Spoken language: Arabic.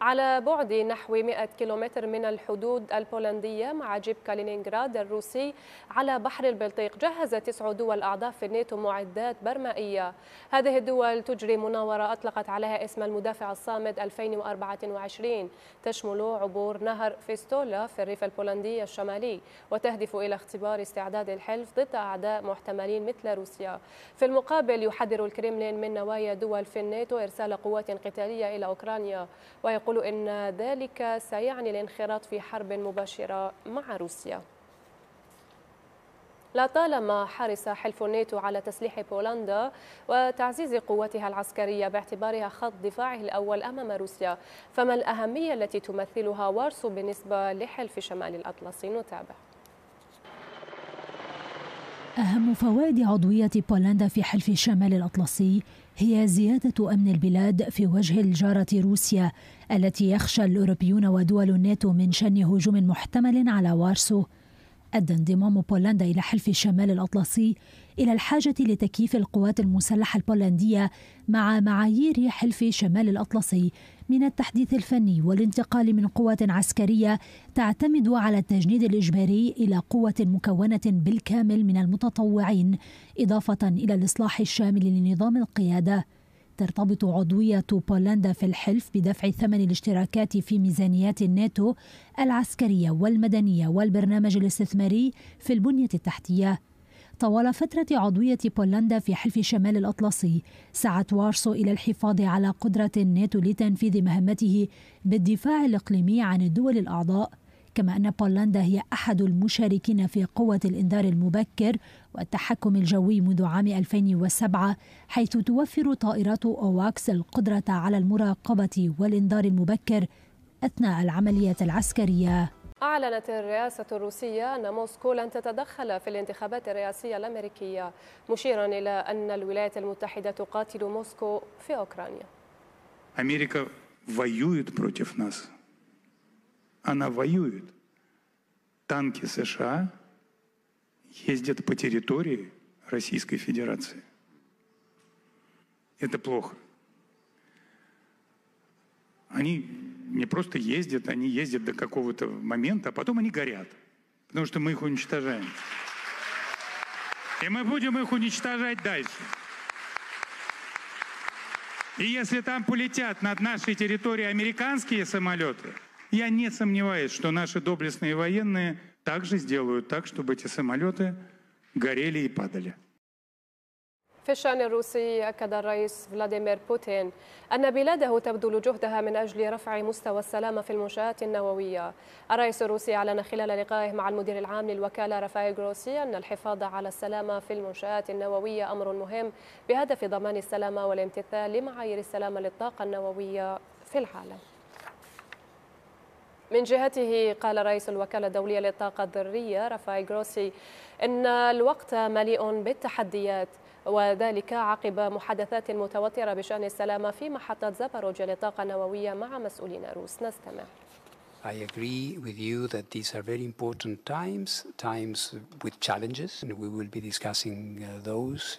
على بعد نحو 100 كيلومتر من الحدود البولندية مع جيب كالينينغراد الروسي على بحر البلطيق جهز تسع دول أعضاء في الناتو معدات برمائية هذه الدول تجري مناورة أطلقت عليها اسم المدافع الصامد 2024 تشمل عبور نهر فيستولا في الريف البولندي الشمالي وتهدف إلى اختبار استعداد الحلف ضد أعداء محتملين مثل روسيا في المقابل يحذر الكرملين من نوايا دول في الناتو إرسال قوات قتالية إلى أوكرانيا ويقول يقول إن ذلك سيعني الانخراط في حرب مباشرة مع روسيا لطالما حرص حلف الناتو على تسليح بولندا وتعزيز قوتها العسكرية باعتبارها خط دفاعه الأول أمام روسيا فما الأهمية التي تمثلها وارسو بالنسبة لحلف شمال الأطلسي نتابع أهم فوائد عضوية بولندا في حلف الشمال الأطلسي هي زيادة أمن البلاد في وجه الجارة روسيا التي يخشى الأوروبيون ودول الناتو من شن هجوم محتمل على وارسو ادى انضمام بولندا الى حلف الشمال الاطلسي الى الحاجه لتكييف القوات المسلحه البولنديه مع معايير حلف شمال الاطلسي من التحديث الفني والانتقال من قوة عسكرية تعتمد على التجنيد الإجباري إلى قوة مكونة بالكامل من المتطوعين إضافة إلى الإصلاح الشامل لنظام القيادة ترتبط عضوية بولندا في الحلف بدفع ثمن الاشتراكات في ميزانيات الناتو العسكرية والمدنية والبرنامج الاستثماري في البنية التحتية طوال فترة عضوية بولندا في حلف شمال الأطلسي سعت وارسو إلى الحفاظ على قدرة الناتو لتنفيذ مهمته بالدفاع الإقليمي عن الدول الأعضاء كما أن بولندا هي أحد المشاركين في قوة الإنذار المبكر والتحكم الجوي منذ عام 2007 حيث توفر طائرات أوواكس القدرة على المراقبة والإنذار المبكر أثناء العملية العسكرية أعلنت الرئاسة الروسية أن موسكو لن تتدخل في الانتخابات الرئاسية الأمريكية مشيرا إلى أن الولايات المتحدة تقاتل موسكو في أوكرانيا أمريكا воюет против нас. Она воюет. Танки США ездят по территории Российской Федерации. Это плохо. Они не просто ездят, они ездят до какого-то момента, а потом они горят, потому что мы их уничтожаем. И мы будем их уничтожать дальше. И если там полетят над нашей территорией американские самолеты – Я не сомневаюсь, что наши доблестные военные также сделают так, чтобы эти самолеты горели и падали. في الشأن الروسي أكد الرئيس فلاديمير بوتين أن بلاده تبذل جهدها من أجل رفع مستوى السلامة في المنشآت النووية الرئيس الروسي أعلن خلال لقائه مع المدير العام للوكالة رفائيل جروسي أن الحفاظ على السلامة في المنشآت النووية أمر مهم بهدف ضمان السلامة والامتثال لمعايير السلامة للطاقة النووية في العالم من جهته قال رئيس الوكالة الدولية للطاقة الذرية رافائيل غروسي إن الوقت مليء بالتحديات وذلك عقب محادثات متوترة بشأن السلامة في محطة زاباروجيا للطاقة النووية مع مسؤولين روس نستمع I agree with you that these are very important times, times with challenges, and we will be discussing uh, those